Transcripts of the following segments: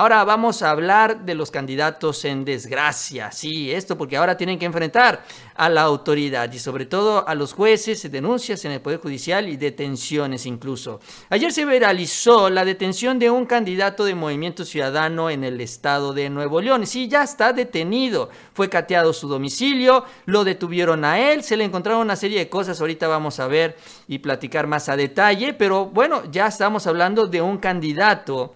Ahora vamos a hablar de los candidatos en desgracia. Sí, esto porque ahora tienen que enfrentar a la autoridad y sobre todo a los jueces, denuncias en el Poder Judicial y detenciones incluso. Ayer se viralizó la detención de un candidato de Movimiento Ciudadano en el estado de Nuevo León. Sí, ya está detenido. Fue cateado su domicilio, lo detuvieron a él, se le encontraron una serie de cosas. Ahorita vamos a ver y platicar más a detalle, pero bueno, ya estamos hablando de un candidato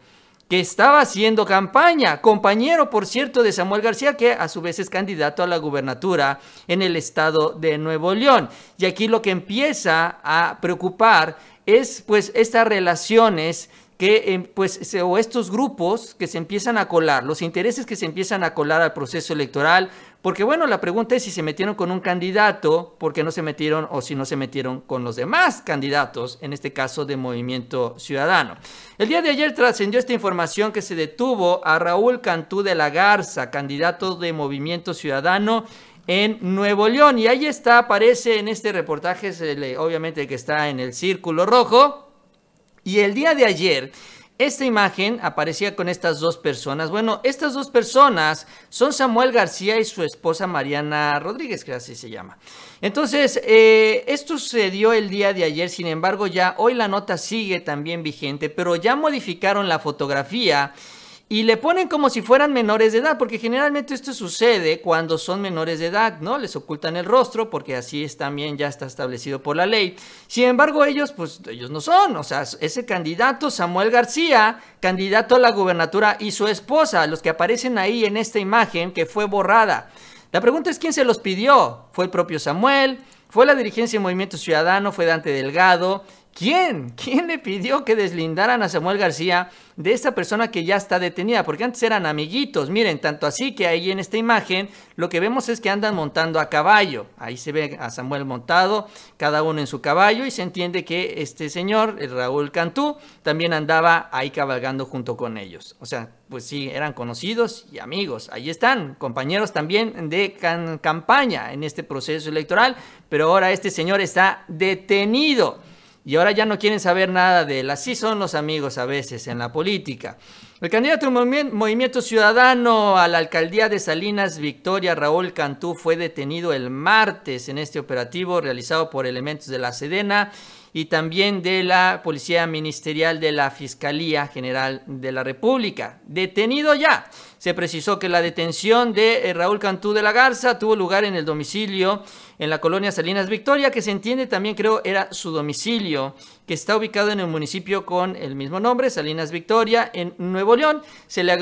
que estaba haciendo campaña, compañero, por cierto, de Samuel García, que a su vez es candidato a la gubernatura en el estado de Nuevo León. Y aquí lo que empieza a preocupar es pues estas relaciones que em, pues o estos grupos que se empiezan a colar, los intereses que se empiezan a colar al proceso electoral porque bueno, la pregunta es si se metieron con un candidato, porque no se metieron o si no se metieron con los demás candidatos, en este caso de Movimiento Ciudadano. El día de ayer trascendió esta información que se detuvo a Raúl Cantú de la Garza, candidato de Movimiento Ciudadano en Nuevo León. Y ahí está, aparece en este reportaje, obviamente que está en el círculo rojo. Y el día de ayer esta imagen aparecía con estas dos personas. Bueno, estas dos personas son Samuel García y su esposa Mariana Rodríguez, que así se llama. Entonces, eh, esto sucedió el día de ayer, sin embargo, ya hoy la nota sigue también vigente, pero ya modificaron la fotografía y le ponen como si fueran menores de edad, porque generalmente esto sucede cuando son menores de edad, ¿no? Les ocultan el rostro porque así es también ya está establecido por la ley. Sin embargo, ellos, pues ellos no son, o sea, ese candidato Samuel García, candidato a la gubernatura y su esposa, los que aparecen ahí en esta imagen que fue borrada. La pregunta es quién se los pidió. ¿Fue el propio Samuel? ¿Fue la dirigencia del Movimiento Ciudadano? ¿Fue Dante Delgado? ¿Quién? ¿Quién le pidió que deslindaran a Samuel García de esa persona que ya está detenida, porque antes eran amiguitos, miren, tanto así que ahí en esta imagen lo que vemos es que andan montando a caballo, ahí se ve a Samuel montado, cada uno en su caballo y se entiende que este señor, el Raúl Cantú, también andaba ahí cabalgando junto con ellos, o sea, pues sí, eran conocidos y amigos, ahí están, compañeros también de campaña en este proceso electoral, pero ahora este señor está detenido y ahora ya no quieren saber nada de él. Así son los amigos a veces en la política. El candidato del Movimiento Ciudadano a la alcaldía de Salinas, Victoria Raúl Cantú, fue detenido el martes en este operativo realizado por elementos de la Sedena y también de la Policía Ministerial de la Fiscalía General de la República. Detenido ya se precisó que la detención de eh, Raúl Cantú de la Garza tuvo lugar en el domicilio en la colonia Salinas Victoria, que se entiende también creo era su domicilio, que está ubicado en el municipio con el mismo nombre, Salinas Victoria, en Nuevo León. Se le,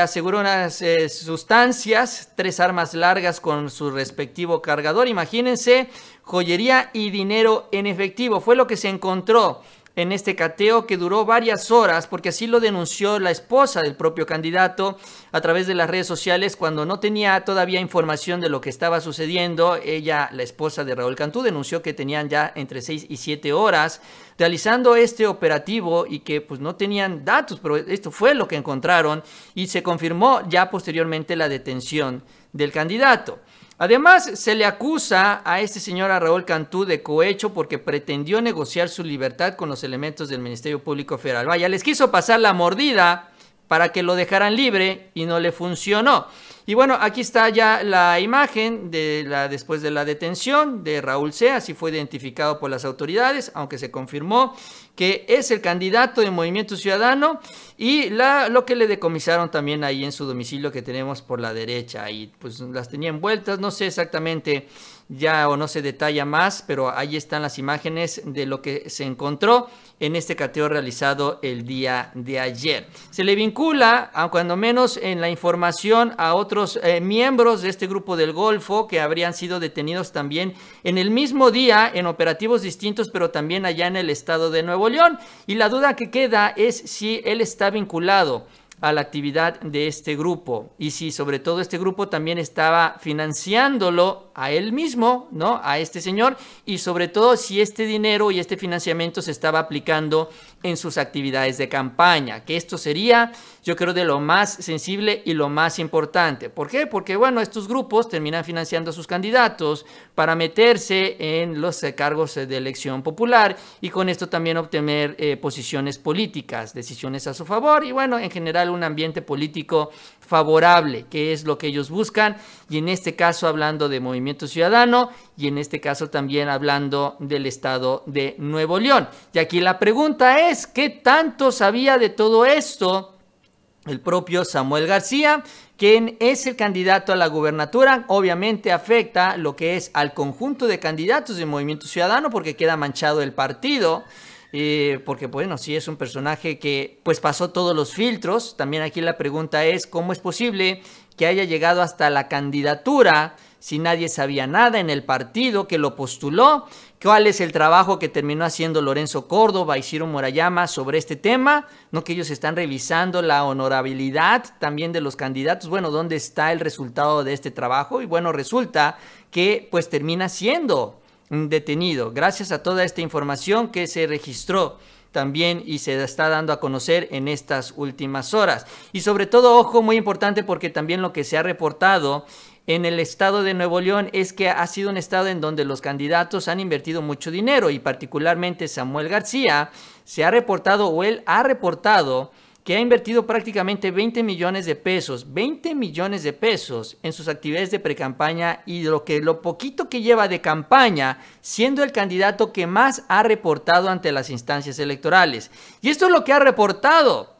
aseguró, unas eh, sustancias, tres armas largas con su respectivo cargador, imagínense, joyería y dinero en efectivo. Fue lo que se encontró en este cateo que duró varias horas, porque así lo denunció la esposa del propio candidato a través de las redes sociales cuando no tenía todavía información de lo que estaba sucediendo. Ella, la esposa de Raúl Cantú, denunció que tenían ya entre seis y siete horas realizando este operativo y que pues no tenían datos, pero esto fue lo que encontraron y se confirmó ya posteriormente la detención del candidato. Además, se le acusa a este señor a Raúl Cantú de cohecho porque pretendió negociar su libertad con los elementos del Ministerio Público Federal. Vaya, les quiso pasar la mordida para que lo dejaran libre y no le funcionó. Y bueno, aquí está ya la imagen de la, después de la detención de Raúl C. Así fue identificado por las autoridades, aunque se confirmó que es el candidato de Movimiento Ciudadano y la, lo que le decomisaron también ahí en su domicilio que tenemos por la derecha. Y pues las tenía vueltas no sé exactamente ya o no se detalla más, pero ahí están las imágenes de lo que se encontró en este cateo realizado el día de ayer. Se le vincula, a cuando menos en la información, a otros eh, miembros de este grupo del Golfo que habrían sido detenidos también en el mismo día en operativos distintos, pero también allá en el estado de Nuevo León. Y la duda que queda es si él está vinculado a la actividad de este grupo. Y si sobre todo este grupo también estaba financiándolo a él mismo, ¿no? A este señor. Y sobre todo si este dinero y este financiamiento se estaba aplicando en sus actividades de campaña, que esto sería yo creo de lo más sensible y lo más importante. ¿Por qué? Porque bueno, estos grupos terminan financiando a sus candidatos para meterse en los eh, cargos eh, de elección popular y con esto también obtener eh, posiciones políticas, decisiones a su favor y bueno, en general un ambiente político favorable, que es lo que ellos buscan y en este caso hablando de Movimiento Ciudadano y en este caso también hablando del estado de Nuevo León. Y aquí la pregunta es ¿qué tanto sabía de todo esto? El propio Samuel García, quien es el candidato a la gubernatura, obviamente afecta lo que es al conjunto de candidatos del Movimiento Ciudadano porque queda manchado el partido. Eh, porque bueno, sí es un personaje que pues pasó todos los filtros. También aquí la pregunta es, ¿cómo es posible que haya llegado hasta la candidatura si nadie sabía nada en el partido que lo postuló, cuál es el trabajo que terminó haciendo Lorenzo Córdoba y Ciro Morayama sobre este tema, no que ellos están revisando la honorabilidad también de los candidatos, bueno, ¿dónde está el resultado de este trabajo? Y bueno, resulta que pues termina siendo detenido. Gracias a toda esta información que se registró también y se está dando a conocer en estas últimas horas. Y sobre todo, ojo, muy importante porque también lo que se ha reportado en el estado de Nuevo León es que ha sido un estado en donde los candidatos han invertido mucho dinero y particularmente Samuel García se ha reportado o él ha reportado que ha invertido prácticamente 20 millones de pesos, 20 millones de pesos en sus actividades de precampaña y lo que lo poquito que lleva de campaña, siendo el candidato que más ha reportado ante las instancias electorales. Y esto es lo que ha reportado.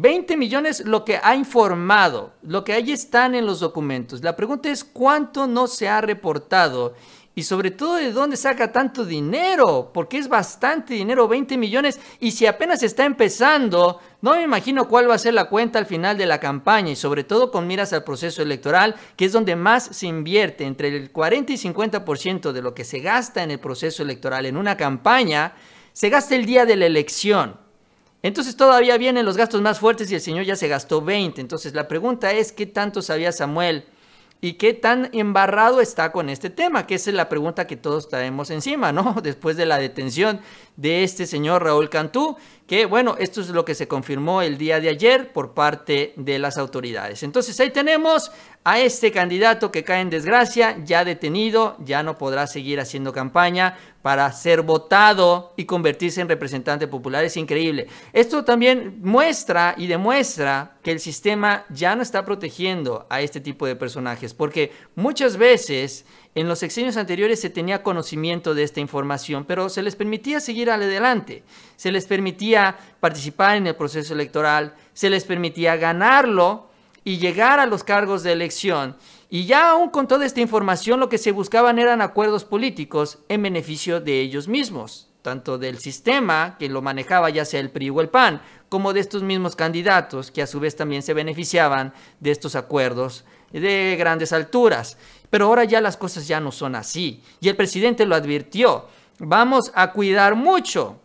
20 millones lo que ha informado, lo que ahí están en los documentos. La pregunta es cuánto no se ha reportado y sobre todo de dónde saca tanto dinero, porque es bastante dinero, 20 millones, y si apenas está empezando, no me imagino cuál va a ser la cuenta al final de la campaña, y sobre todo con miras al proceso electoral, que es donde más se invierte, entre el 40 y 50% de lo que se gasta en el proceso electoral en una campaña, se gasta el día de la elección. Entonces todavía vienen los gastos más fuertes y el Señor ya se gastó 20. Entonces la pregunta es, ¿qué tanto sabía Samuel? ¿Y qué tan embarrado está con este tema? Que esa es la pregunta que todos traemos encima, ¿no? Después de la detención de este señor Raúl Cantú, que bueno, esto es lo que se confirmó el día de ayer por parte de las autoridades. Entonces ahí tenemos a este candidato que cae en desgracia, ya detenido, ya no podrá seguir haciendo campaña para ser votado y convertirse en representante popular. Es increíble. Esto también muestra y demuestra que el sistema ya no está protegiendo a este tipo de personajes, porque muchas veces en los sexenios anteriores se tenía conocimiento de esta información, pero se les permitía seguir adelante, se les permitía participar en el proceso electoral, se les permitía ganarlo y llegar a los cargos de elección. Y ya aún con toda esta información lo que se buscaban eran acuerdos políticos en beneficio de ellos mismos, tanto del sistema que lo manejaba ya sea el PRI o el PAN, como de estos mismos candidatos que a su vez también se beneficiaban de estos acuerdos de grandes alturas. Pero ahora ya las cosas ya no son así. Y el presidente lo advirtió. Vamos a cuidar mucho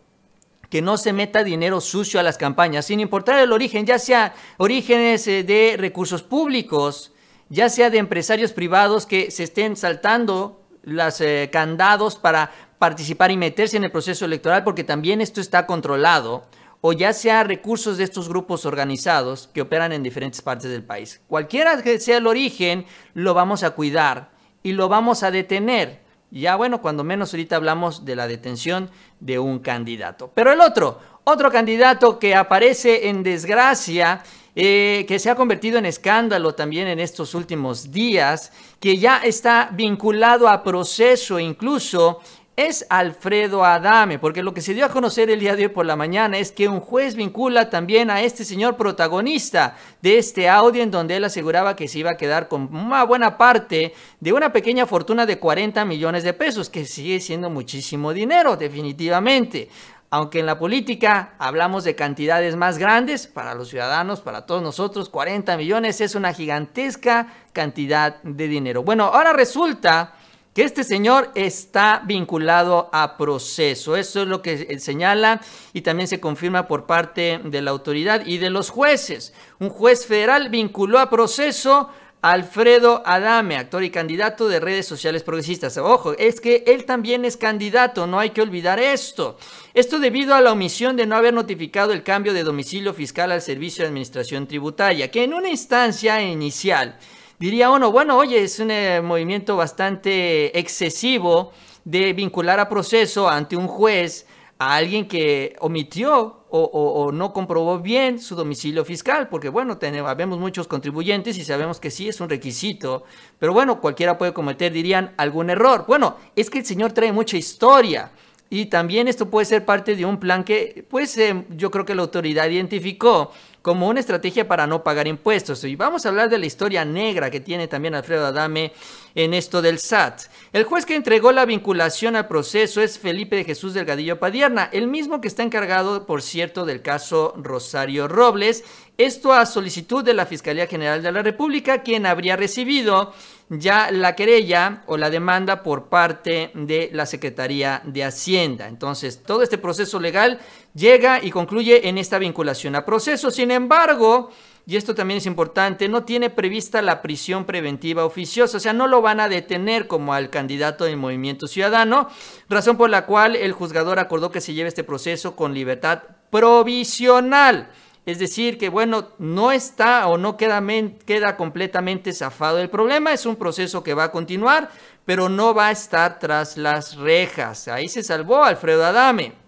que no se meta dinero sucio a las campañas, sin importar el origen, ya sea orígenes eh, de recursos públicos, ya sea de empresarios privados que se estén saltando los eh, candados para participar y meterse en el proceso electoral, porque también esto está controlado o ya sea recursos de estos grupos organizados que operan en diferentes partes del país. Cualquiera que sea el origen, lo vamos a cuidar y lo vamos a detener. Ya bueno, cuando menos ahorita hablamos de la detención de un candidato. Pero el otro, otro candidato que aparece en desgracia eh, que se ha convertido en escándalo también en estos últimos días, que ya está vinculado a proceso incluso es Alfredo Adame, porque lo que se dio a conocer el día de hoy por la mañana es que un juez vincula también a este señor protagonista de este audio en donde él aseguraba que se iba a quedar con una buena parte de una pequeña fortuna de 40 millones de pesos, que sigue siendo muchísimo dinero definitivamente. Aunque en la política hablamos de cantidades más grandes, para los ciudadanos, para todos nosotros, 40 millones es una gigantesca cantidad de dinero. Bueno, ahora resulta que este señor está vinculado a proceso. Eso es lo que señala y también se confirma por parte de la autoridad y de los jueces. Un juez federal vinculó a proceso a Alfredo Adame, actor y candidato de redes sociales progresistas. Ojo, es que él también es candidato, no hay que olvidar esto. Esto debido a la omisión de no haber notificado el cambio de domicilio fiscal al Servicio de Administración Tributaria, que en una instancia inicial diría uno, bueno, oye, es un eh, movimiento bastante excesivo de vincular a proceso ante un juez a alguien que omitió o, no comprobó bien su domicilio fiscal, porque bueno, tenemos, vemos muchos contribuyentes y sabemos que sí es un requisito, pero bueno, cualquiera puede cometer, dirían, algún error. Bueno, es que el señor trae mucha historia y también esto puede ser parte de un plan que, pues, eh, yo creo que la autoridad identificó como una estrategia para no pagar impuestos. Y vamos a hablar de la historia negra que tiene también Alfredo Adame en esto del SAT. El juez que entregó la vinculación al proceso es Felipe de Jesús Delgadillo Padierna, el mismo que está encargado, por cierto, del caso Rosario Robles. Esto a solicitud de la Fiscalía General de la República, quien habría recibido ya la querella o la demanda por parte de la Secretaría de Hacienda. Entonces, todo este proceso legal llega y concluye en esta vinculación a proceso. Sin embargo, y esto también es importante, no tiene prevista la prisión preventiva oficiosa, o sea, no lo van a detener como al candidato del Movimiento Ciudadano, razón por la cual el juzgador acordó que se lleve este proceso con libertad provisional. Es decir, que bueno, no está o no queda, queda completamente zafado el problema, es un proceso que va a continuar, pero no va a estar tras las rejas. Ahí se salvó Alfredo Adame.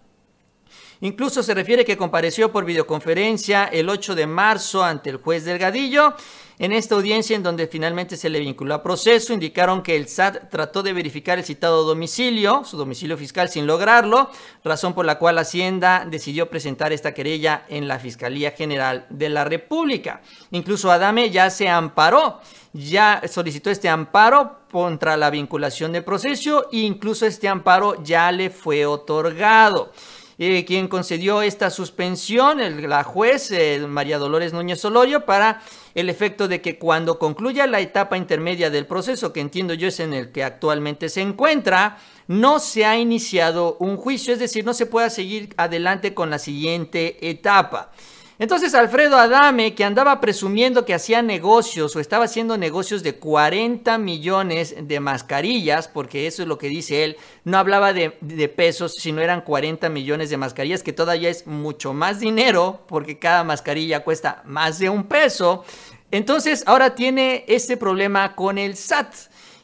Incluso se refiere que compareció por videoconferencia el 8 de marzo ante el juez Delgadillo. En esta audiencia, en donde finalmente se le vinculó a proceso, indicaron que el SAT trató de verificar el citado domicilio, su domicilio fiscal, sin lograrlo, razón por la cual Hacienda decidió presentar esta querella en la Fiscalía General de la República. Incluso Adame ya se amparó, ya solicitó este amparo contra la vinculación de proceso e incluso este amparo ya le fue otorgado eh, quien concedió esta suspensión, la juez María Dolores Núñez Solorio, para el efecto de que cuando concluya la etapa intermedia del proceso, que entiendo yo es en el que actualmente se encuentra, no se ha iniciado un juicio, es decir, no se pueda seguir adelante con la siguiente etapa. Entonces Alfredo Adame, que andaba presumiendo que hacía negocios o estaba haciendo negocios de 40 millones de mascarillas, porque eso es lo que dice él, no hablaba de, pesos, sino eran 40 millones de mascarillas, que todavía es mucho más dinero, porque cada mascarilla cuesta más de un peso. Entonces ahora tiene este problema con el SAT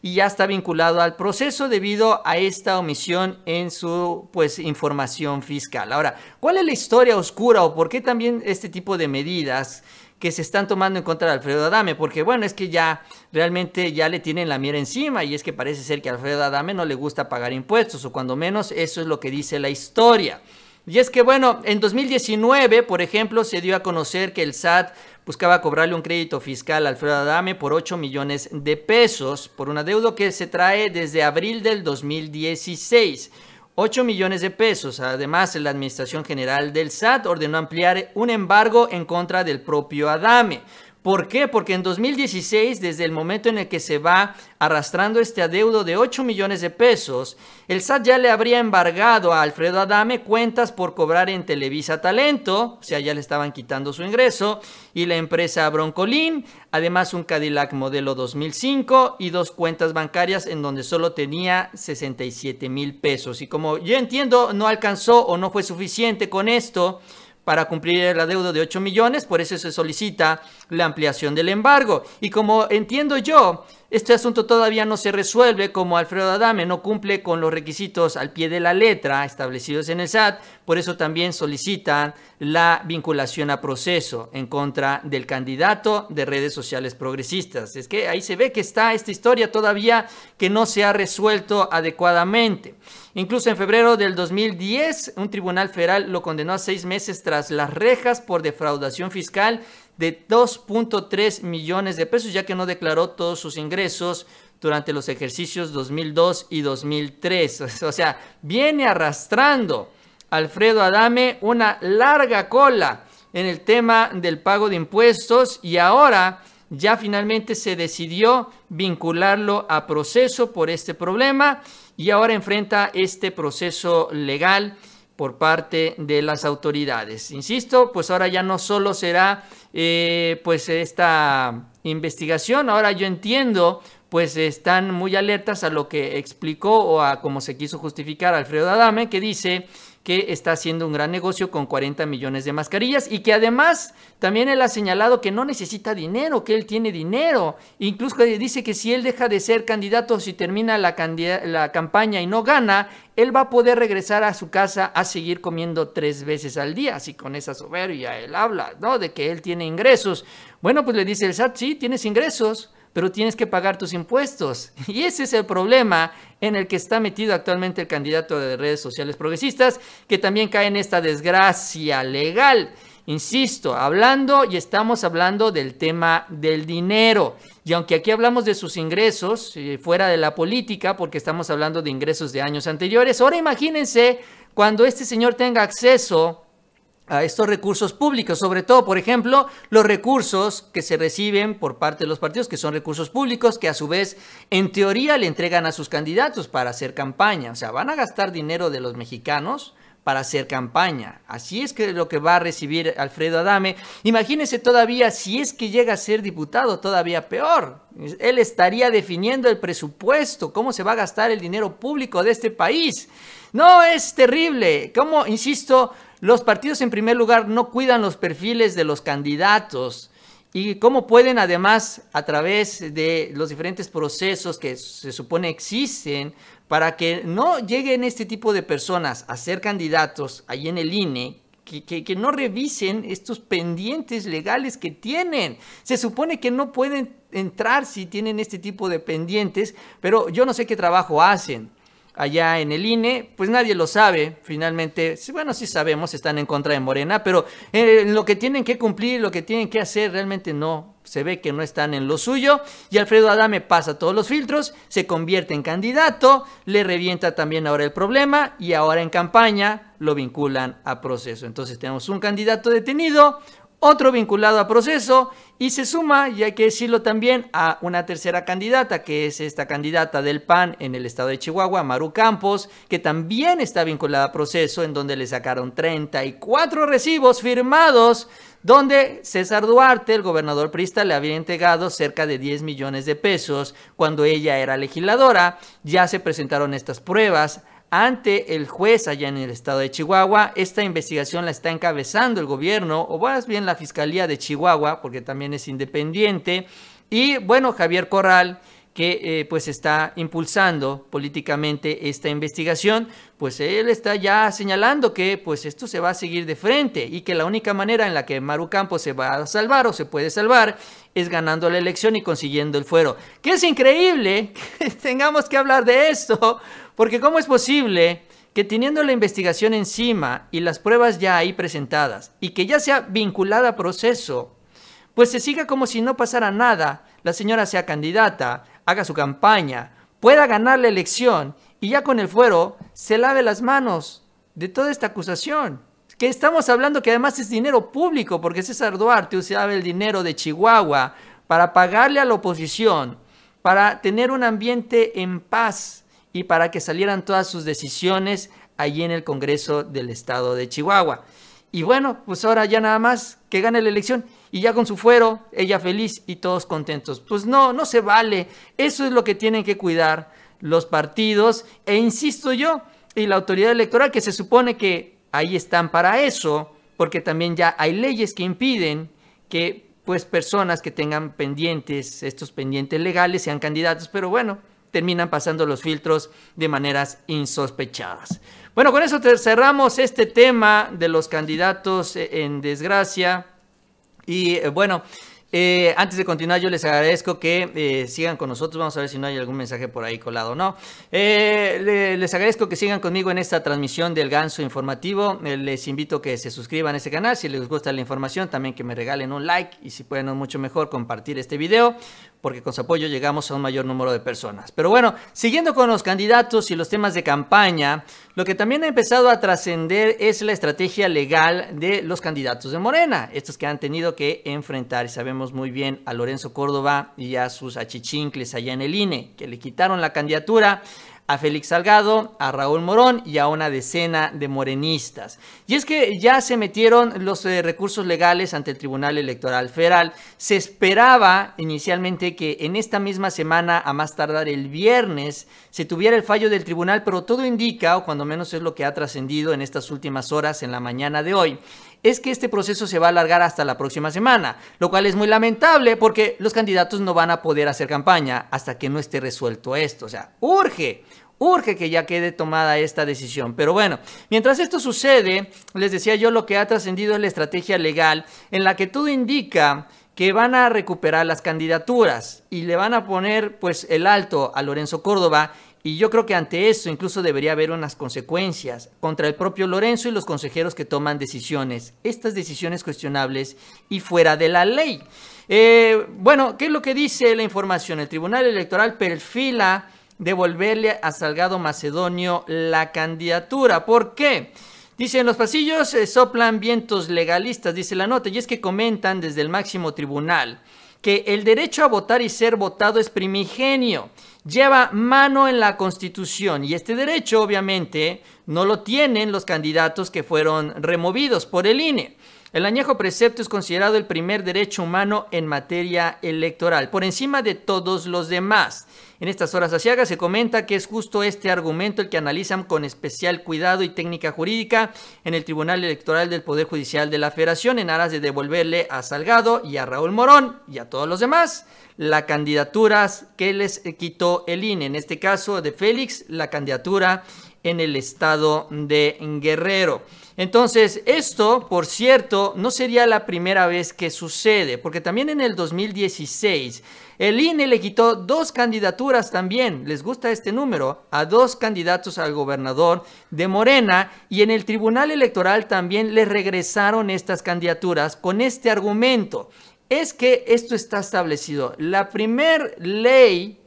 y ya está vinculado al proceso debido a esta omisión en su pues información fiscal. Ahora, ¿cuál es la historia oscura o por qué también este tipo de medidas que se están tomando en contra de Alfredo Adame, porque bueno, es que ya realmente ya le tienen la mierda encima y es que parece ser que a Alfredo Adame no le gusta pagar impuestos o cuando menos eso es lo que dice la historia. Y es que, bueno, en 2019, por ejemplo, se dio a conocer que el SAT buscaba cobrarle un crédito fiscal a Alfredo Adame por 8 millones de pesos por un deuda que se trae desde abril del 2016. 8 millones de pesos. Además, la Administración General del SAT ordenó ampliar un embargo en contra del propio Adame ¿Por qué? Porque en 2016, desde el momento en el que se va arrastrando este adeudo de 8 millones de pesos, el SAT ya le habría embargado a Alfredo Adame cuentas por cobrar en Televisa Talento, o sea, ya le estaban quitando su ingreso, y la empresa Broncolín, además un Cadillac modelo 2005 y dos cuentas bancarias en donde solo tenía 67 mil pesos. Y como yo entiendo, no alcanzó o no fue suficiente con esto, para cumplir el deuda de 8 millones, por eso se solicita la ampliación del embargo. Y como entiendo yo, este asunto todavía no se resuelve como Alfredo Adame no cumple con los requisitos al pie de la letra establecidos en el SAT, por eso también solicitan la vinculación a proceso en contra del candidato de redes sociales progresistas. Es que ahí se ve que está esta historia todavía que no se ha resuelto adecuadamente. Incluso en febrero del 2010, un tribunal federal lo condenó a seis meses tras las rejas por defraudación fiscal de 2.3 millones de pesos, ya que no declaró todos sus ingresos durante los ejercicios 2002 y 2003. O sea, viene arrastrando Alfredo Adame una larga cola en el tema del pago de impuestos y ahora ya finalmente se decidió vincularlo a proceso por este problema y ahora enfrenta este proceso legal por parte de las autoridades. Insisto, pues ahora ya no solo será eh, pues esta investigación, ahora yo entiendo pues están muy alertas a lo que explicó o a cómo se quiso justificar Alfredo Adame, que dice que está haciendo un gran negocio con 40 millones de mascarillas y que además también él ha señalado que no necesita dinero, que él tiene dinero. Incluso dice que si él deja de ser candidato, si termina la, la campaña y no gana, él va a poder regresar a su casa a seguir comiendo tres veces al día. Así con esa soberbia él habla, ¿no? De que él tiene ingresos. Bueno, pues le dice el SAT, sí, tienes ingresos pero tienes que pagar tus impuestos. Y ese es el problema en el que está metido actualmente el candidato de redes sociales progresistas, que también cae en esta desgracia legal. Insisto, hablando y estamos hablando del tema del dinero. Y aunque aquí hablamos de sus ingresos, eh, fuera de la política, porque estamos hablando de ingresos de años anteriores, ahora imagínense cuando este señor tenga acceso a estos recursos públicos, sobre todo, por ejemplo, los recursos que se reciben por parte de los partidos, que son recursos públicos, que a su vez, en teoría, le entregan a sus candidatos para hacer campaña. O sea, van a gastar dinero de los mexicanos para hacer campaña. Así es que lo que va a recibir Alfredo Adame. Imagínense todavía si es que llega a ser diputado, todavía peor. Él estaría definiendo el presupuesto, cómo se va a gastar el dinero público de este país. No, es terrible. Como, insisto, los partidos en primer lugar no cuidan los perfiles de los candidatos. Y cómo pueden además, a través de los diferentes procesos que se supone existen para que no lleguen este tipo de personas a ser candidatos ahí en el INE, que, que, no revisen estos pendientes legales que tienen. Se supone que no pueden entrar si tienen este tipo de pendientes, pero yo no sé qué trabajo hacen. Allá en el INE, pues nadie lo sabe, finalmente, bueno, sí sabemos, están en contra de Morena, pero eh, lo que tienen que cumplir, lo que tienen que hacer, realmente no, se ve que no están en lo suyo y Alfredo Adame pasa todos los filtros, se convierte en candidato, le revienta también ahora el problema y ahora en campaña lo vinculan a proceso. Entonces tenemos un candidato detenido, otro vinculado a proceso y se suma, y hay que decirlo también, a una tercera candidata, que es esta candidata del PAN en el estado de Chihuahua, Maru Campos, que también está vinculada a proceso, en donde le sacaron 34 recibos firmados donde César Duarte, el gobernador prista, le había entregado cerca de 10 millones de pesos cuando ella era legisladora. Ya se presentaron estas pruebas. Ante el juez allá en el estado de Chihuahua, esta investigación la está encabezando el gobierno, o más bien la Fiscalía de Chihuahua, porque también es independiente. Y bueno, Javier Corral, que eh, pues está impulsando políticamente esta investigación, pues él está ya señalando que pues esto se va a seguir de frente y que la única manera en la que Maru Campos se va a salvar o se puede salvar es ganando la elección y consiguiendo el fuero. Que es increíble que tengamos que hablar de esto, porque ¿cómo es posible que teniendo la investigación encima y las pruebas ya ahí presentadas y que ya sea vinculada a proceso, pues se siga como si no pasara nada, la señora sea candidata, haga su campaña, pueda ganar la elección y ya con el fuero se lave las manos de toda esta acusación. Que estamos hablando que además es dinero público, porque César Duarte usaba el dinero de Chihuahua para pagarle a la oposición, para tener un ambiente en paz y para que salieran todas sus decisiones allí en el Congreso del Estado de Chihuahua. Y bueno, pues ahora ya nada más que gane la elección y ya con su fuero, ella feliz y todos contentos. Pues no, no se vale. Eso es lo que tienen que cuidar los partidos e insisto yo, y la autoridad electoral que se supone que ahí están para eso, porque también ya hay leyes que impiden que pues personas que tengan pendientes, estos pendientes legales sean candidatos, pero bueno, terminan pasando los filtros de maneras insospechadas. Bueno, con eso cerramos este tema de los candidatos eh, en desgracia. Y eh, bueno, eh, antes de continuar, yo les agradezco que sigan con nosotros. Vamos a ver si no hay algún mensaje por ahí colado o no. les agradezco que sigan conmigo en esta transmisión del Ganso Informativo. les invito a que se suscriban a este canal. Si les gusta la información, también que me regalen un like y si pueden, mucho mejor, compartir este video porque con su apoyo llegamos a un mayor número de personas. Pero bueno, siguiendo con los candidatos y los temas de campaña, lo que también ha empezado a trascender es la estrategia legal de los candidatos de Morena, estos que han tenido que enfrentar, y sabemos muy bien, a Lorenzo Córdoba y a sus achichincles allá en el INE, que le quitaron la candidatura a Félix Salgado, a Raúl Morón y a una decena de morenistas. Y es que ya se metieron los eh, recursos legales ante el Tribunal Electoral Federal. Se esperaba inicialmente que en esta misma semana, a más tardar el viernes, se tuviera el fallo del tribunal, pero todo indica, o cuando menos es lo que ha trascendido en estas últimas horas, en la mañana de hoy, es que este proceso se va a alargar hasta la próxima semana, lo cual es muy lamentable porque los candidatos no van a poder hacer campaña hasta que no esté resuelto esto. O sea, urge, urge que ya quede tomada esta decisión. Pero bueno, mientras esto sucede, les decía yo, lo que ha trascendido es la estrategia legal en la que todo indica que van a recuperar las candidaturas y le van a poner pues el alto a Lorenzo Córdoba y yo creo que ante eso incluso debería haber unas consecuencias contra el propio Lorenzo y los consejeros que toman decisiones, estas decisiones cuestionables y fuera de la ley. Eh, bueno, ¿qué es lo que dice la información? El Tribunal Electoral perfila devolverle a Salgado Macedonio la candidatura. ¿Por qué? Dice, en los pasillos eh, soplan vientos legalistas, dice la nota, y es que comentan desde el máximo tribunal que el derecho a votar y ser votado es primigenio, lleva mano en la constitución y este derecho obviamente no lo tienen los candidatos que fueron removidos por el INE. El añejo precepto es considerado el primer derecho humano en materia electoral, por encima de todos los demás. En estas horas asiagas se comenta que es justo este argumento el que analizan con especial cuidado y técnica jurídica en el Tribunal Electoral del Poder Judicial de la Federación en aras de devolverle a Salgado y a Raúl Morón y a todos los demás la candidatura que les quitó el INE, en este caso de Félix, la candidatura en el estado de Guerrero. Entonces, esto, por cierto, no sería la primera vez que sucede, porque también en el 2016 el INE le quitó dos candidaturas también, les gusta este número, a dos candidatos al gobernador de Morena y en el Tribunal Electoral también le regresaron estas candidaturas con este argumento. Es que esto está establecido. La primera ley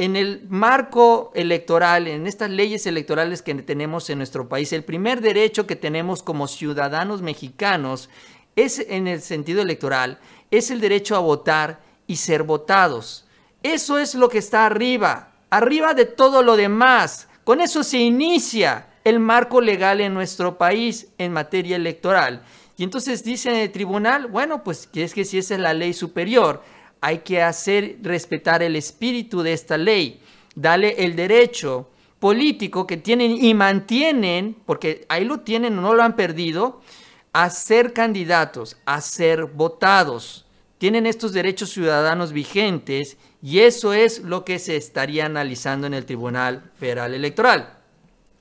en el marco electoral, en estas leyes electorales que tenemos en nuestro país, el primer derecho que tenemos como ciudadanos mexicanos es en el sentido electoral, es el derecho a votar y ser votados. Eso es lo que está arriba, arriba de todo lo demás. Con eso se inicia el marco legal en nuestro país en materia electoral. Y entonces dice el tribunal, bueno, pues es que si esa es la ley superior, hay que hacer respetar el espíritu de esta ley, Dale el derecho político que tienen y mantienen, porque ahí lo tienen, no lo han perdido, a ser candidatos, a ser votados. Tienen estos derechos ciudadanos vigentes y eso es lo que se estaría analizando en el Tribunal Federal Electoral.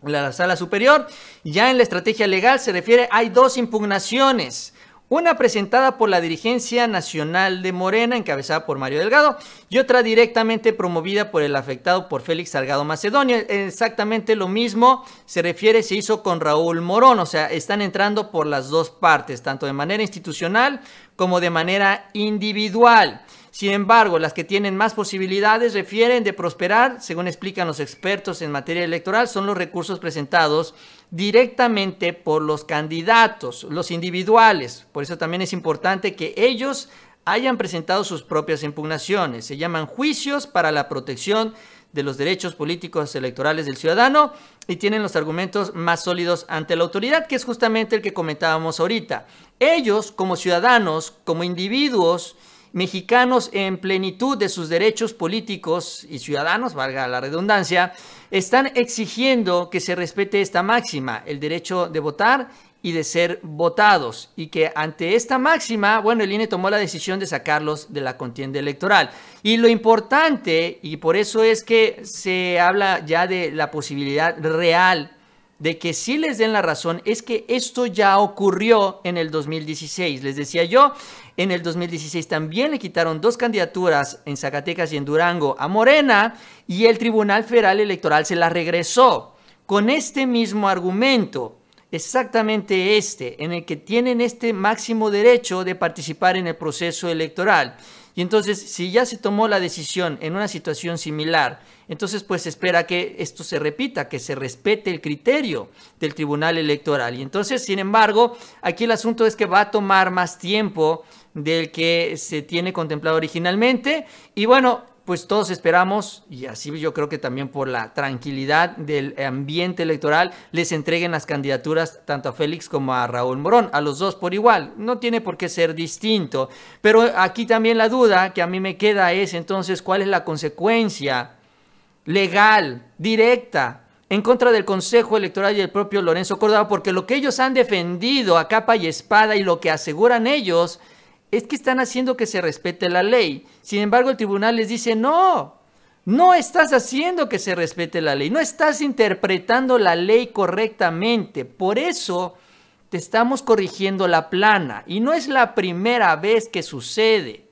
La sala superior, ya en la estrategia legal se refiere, hay dos impugnaciones una presentada por la dirigencia nacional de Morena, encabezada por Mario Delgado, y otra directamente promovida por el afectado por Félix Salgado Macedonio. Exactamente lo mismo se refiere, se hizo con Raúl Morón, o sea, están entrando por las dos partes, tanto de manera institucional como de manera individual. Sin embargo, las que tienen más posibilidades refieren de prosperar, según explican los expertos en materia electoral, son los recursos presentados directamente por los candidatos, los individuales. Por eso también es importante que ellos hayan presentado sus propias impugnaciones. Se llaman juicios para la protección de los derechos políticos electorales del ciudadano y tienen los argumentos más sólidos ante la autoridad, que es justamente el que comentábamos ahorita. Ellos, como ciudadanos, como individuos, mexicanos en plenitud de sus derechos políticos y ciudadanos, valga la redundancia, están exigiendo que se respete esta máxima, el derecho de votar y de ser votados, y que ante esta máxima, bueno, el INE tomó la decisión de sacarlos de la contienda electoral. Y lo importante, y por eso es que se habla ya de la posibilidad real de que sí les den la razón es que esto ya ocurrió en el 2016. Les decía yo, en el 2016 también le quitaron dos candidaturas en Zacatecas y en Durango a Morena y el Tribunal Federal Electoral se la regresó con este mismo argumento. Exactamente este, en el que tienen este máximo derecho de participar en el proceso electoral. Y entonces, si ya se tomó la decisión en una situación similar, entonces pues espera que esto se repita, que se respete el criterio del Tribunal Electoral. Y entonces, sin embargo, aquí el asunto es que va a tomar más tiempo del que se tiene contemplado originalmente. Y bueno, pues todos esperamos, y así yo creo que también por la tranquilidad del ambiente electoral, les entreguen las candidaturas tanto a Félix como a Raúl Morón, a los dos por igual. No tiene por qué ser distinto. Pero aquí también la duda que a mí me queda es entonces cuál es la consecuencia legal, directa, en contra del Consejo Electoral y del propio Lorenzo Córdoba, porque lo que ellos han defendido a capa y espada y lo que aseguran ellos es que están haciendo que se respete la ley. Sin embargo, el tribunal les dice, no, no estás haciendo que se respete la ley, no estás interpretando la ley correctamente. Por eso te estamos corrigiendo la plana y no es la primera vez que sucede.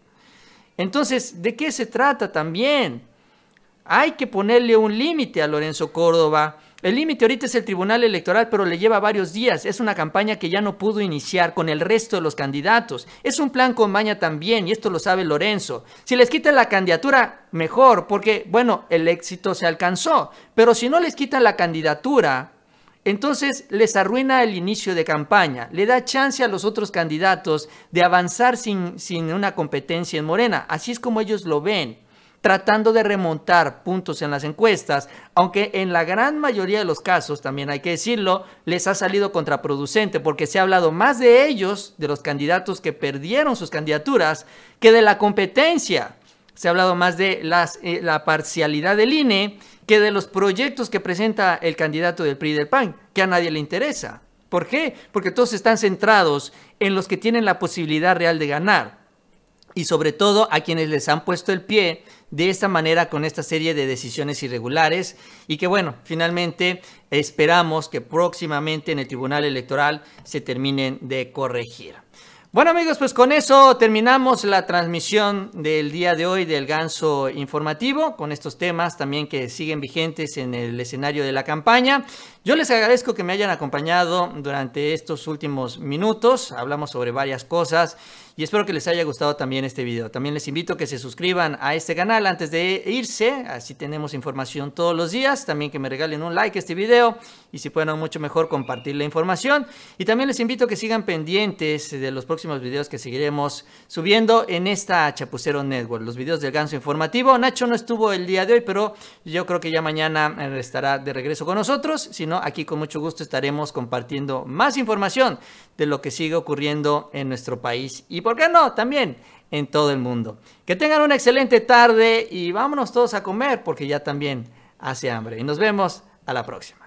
Entonces, ¿de qué se trata también? Hay que ponerle un límite a Lorenzo Córdoba el límite ahorita es el Tribunal Electoral, pero le lleva varios días. Es una campaña que ya no pudo iniciar con el resto de los candidatos. Es un plan con maña también, y esto lo sabe Lorenzo. Si les quitan la candidatura, mejor, porque, bueno, el éxito se alcanzó. Pero si no les quitan la candidatura, entonces les arruina el inicio de campaña, le da chance a los otros candidatos de avanzar sin, sin una competencia en Morena. Así es como ellos lo ven tratando de remontar puntos en las encuestas, aunque en la gran mayoría de los casos, también hay que decirlo, les ha salido contraproducente porque se ha hablado más de ellos, de los candidatos que perdieron sus candidaturas, que de la competencia. Se ha hablado más de las, eh, la parcialidad del INE que de los proyectos que presenta el candidato del PRI y del PAN, que a nadie le interesa. ¿Por qué? Porque todos están centrados en los que tienen la posibilidad real de ganar y sobre todo a quienes les han puesto el pie de esta manera con esta serie de decisiones irregulares y que bueno, finalmente esperamos que próximamente en el Tribunal Electoral se terminen de corregir. Bueno amigos, pues con eso terminamos la transmisión del día de hoy del Ganso Informativo, con estos temas también que siguen vigentes en el escenario de la campaña. Yo les agradezco que me hayan acompañado durante estos últimos minutos, hablamos sobre varias cosas y espero que les haya gustado también este video. También les invito a que se suscriban a este canal antes de irse, así tenemos información todos los días. También que me regalen un like a este video y si pueden mucho mejor compartir la información. Y también les invito a que sigan pendientes de los próximos videos que seguiremos subiendo en esta Chapucero Network, los videos del ganso informativo. Nacho no estuvo el día de hoy, pero yo creo que ya mañana eh, estará de regreso con nosotros, Si no, aquí con mucho gusto estaremos compartiendo más información de lo que sigue ocurriendo en nuestro país y por qué no, también en todo el mundo. Que tengan una excelente tarde y vámonos todos a comer porque ya también hace hambre. Y nos vemos a la próxima.